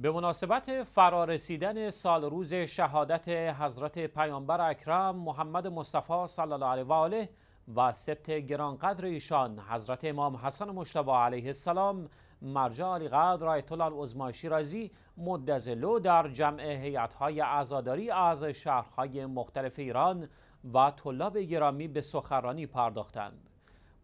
به مناسبت فرارسیدن سال روز شهادت حضرت پیامبر اکرم محمد مصطفی صلی الله علیه و آله و سبت گرانقدر ایشان حضرت امام حسن مجتبی علیه السلام مرجع علی قدر آیت الله العظما شیرازی مدزلو در جمع هیئت‌های ازاداری از شهرهای مختلف ایران و طلاب گرامی به سخرانی پرداختند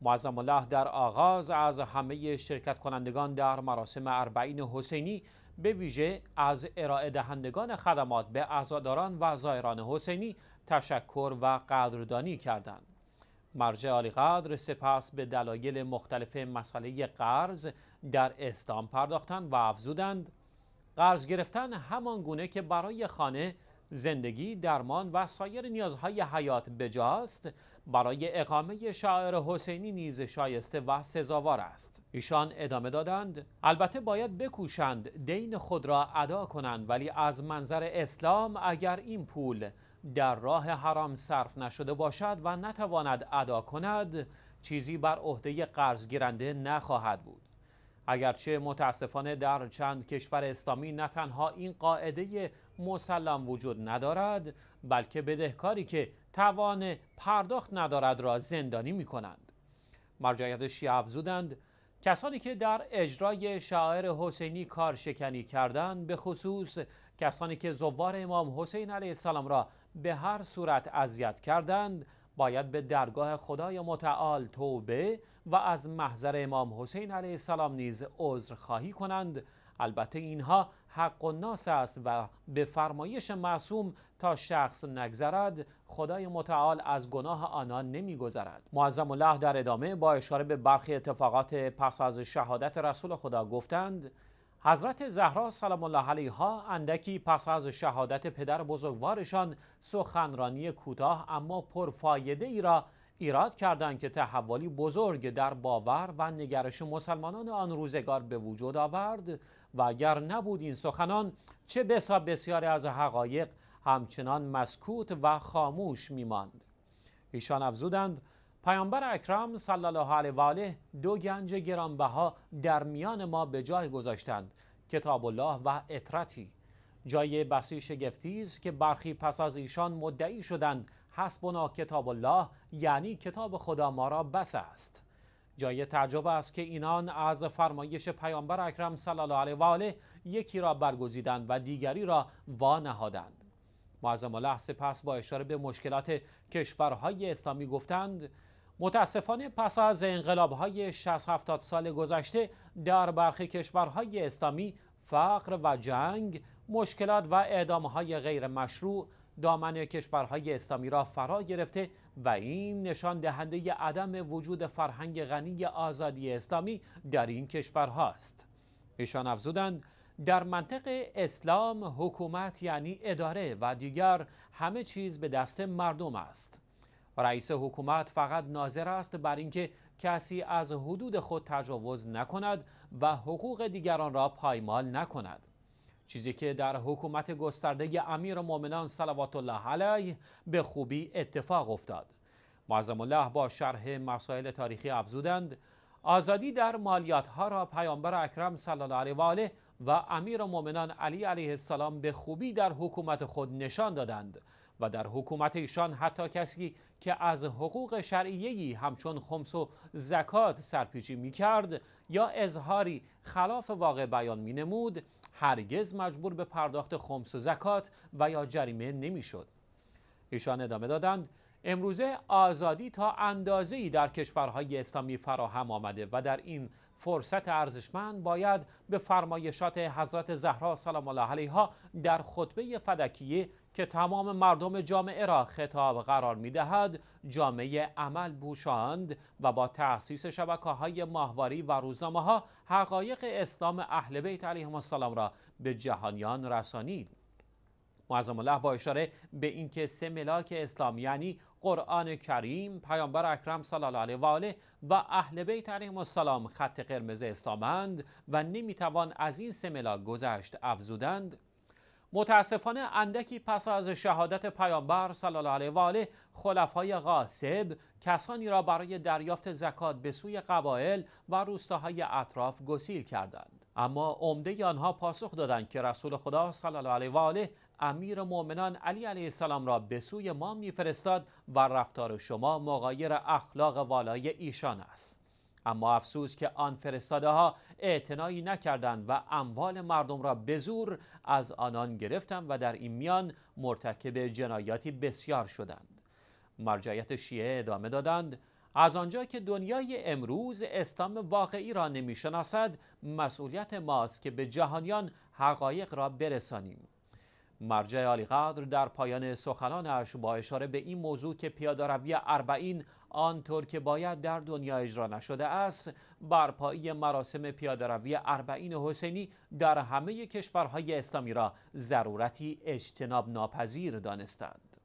معظم الله در آغاز از همه شرکت کنندگان در مراسم اربعین حسینی به ویژه از ارائه دهندگان خدمات به عزاداران و زایران حسینی تشکر و قدردانی کردند. مرجع عالی قدر سپس به دلایل مختلف مسئله قرض در اسلام پرداختند و افزودند قرض گرفتن همان گونه که برای خانه زندگی، درمان و سایر نیازهای حیات بجاست برای اقامه شاعر حسینی نیز شایسته و سزاوار است ایشان ادامه دادند البته باید بکوشند دین خود را ادا کنند ولی از منظر اسلام اگر این پول در راه حرام صرف نشده باشد و نتواند ادا کند چیزی بر عهده قرض گیرنده نخواهد بود اگرچه متاسفانه در چند کشور اسلامی نه تنها این قاعده مسلم وجود ندارد بلکه بدهکاری که توان پرداخت ندارد را زندانی می کنند مرجعیت شیعه افزودند کسانی که در اجرای شاعر حسینی کار شکنی کردند به خصوص کسانی که زوار امام حسین علیه السلام را به هر صورت اذیت کردند باید به درگاه خدای متعال توبه و از محضر امام حسین علیه السلام نیز عذر خواهی کنند البته اینها حق و ناس است و به فرمایش معصوم تا شخص نگذرد خدای متعال از گناه آنان نمیگذرد معظم الله در ادامه با اشاره به برخی اتفاقات پس از شهادت رسول خدا گفتند حضرت زهرا سلام الله علیها اندکی پس از شهادت پدر بزرگوارشان سخنرانی کوتاه اما پرفایده ای را ایراد کردند که تحولی بزرگ در باور و نگرش مسلمانان آن روزگار به وجود آورد و اگر نبود این سخنان چه بسا بسیاری از حقایق همچنان مسکوت و خاموش میماند ایشان افزودند پیامبر اکرم صلی الله علیه و آله دو گنج گرانبها در میان ما به جای گذاشتند کتاب الله و اطرتی جای بسی شگفتی است که برخی پس از ایشان مدعی شدند حسبنا کتاب الله یعنی کتاب خدا ما را بس است جای تعجب است که اینان از فرمایش پیامبر اکرم صلی الله علیه و آله یکی را برگزیدند و دیگری را وا نهادند معظم الله سپس با اشاره به مشکلات کشورهای اسلامی گفتند متاسفانه پس از انقلابهای 60 سال گذشته در برخی کشورهای اسلامی فقر و جنگ مشکلات و اعدامهای غیر مشروع دامن کشورهای اسلامی را فرا گرفته و این نشان دهنده عدم وجود فرهنگ غنی آزادی اسلامی در این کشورهاست ایشان افزودند در منطق اسلام حکومت یعنی اداره و دیگر همه چیز به دست مردم است رئیس حکومت فقط ناظر است بر اینکه کسی از حدود خود تجاوز نکند و حقوق دیگران را پایمال نکند چیزی که در حکومت گسترده امیر مؤمنان صلوات الله علیه به خوبی اتفاق افتاد معظم الله با شرح مسائل تاریخی افزودند آزادی در مالیات را پیامبر اکرم صلی الله علیه و آله و امیر مؤمنان علی علیه السلام به خوبی در حکومت خود نشان دادند و در حکومت ایشان حتی کسی که از حقوق شرعیهی همچون خمس و زکات سرپیچی می کرد یا اظهاری خلاف واقع بیان می نمود هرگز مجبور به پرداخت خمس و زکات و یا جریمه نمیشد. ایشان ادامه دادند امروزه آزادی تا اندازه در کشورهای اسلامی فراهم آمده و در این فرصت ارزشمند باید به فرمایشات حضرت زهرا سلام الله علیها در خطبه فدکیه که تمام مردم جامعه را خطاب قرار می دهد جامعه عمل بوشاند و با تأسیس شبکه های ماهواری و روزنامه ها حقایق اسلام اهل بیت علیهم السلام را به جهانیان رسانید معظم الله با اشاره به اینکه سه ملاک اسلام یعنی قرآن کریم پیامبر اکرم صلی الله علیه و آله و اهل بیت علیهم السلام خط قرمز اسلامند و نمیتوان از این سه ملاک گذشت افزودند متاسفانه اندکی پس از شهادت پیامبر صلی الله علیه و آله خلفای غاصب کسانی را برای دریافت زکات به سوی قبایل و روستاهای اطراف گسیل کردند اما عمده آنها پاسخ دادند که رسول خدا صلی الله علیه و آله امیر مؤمنان علی علیه السلام را به سوی ما میفرستاد و رفتار شما مغایر اخلاق والای ایشان است اما افسوس که آن فرستاده ها اعتنایی نکردند و اموال مردم را به زور از آنان گرفتند و در این میان مرتکب جنایاتی بسیار شدند مرجعیت شیعه ادامه دادند از آنجا که دنیای امروز اسلام واقعی را نمیشناسد مسئولیت ماست که به جهانیان حقایق را برسانیم مرجع عالیقدر در پایان سخنانش با اشاره به این موضوع که روی اربعین آنطور که باید در دنیا اجرا نشده است برپایی مراسم پیاداروی اربعین حسینی در همه کشورهای اسلامی را ضرورتی اجتناب ناپذیر دانستند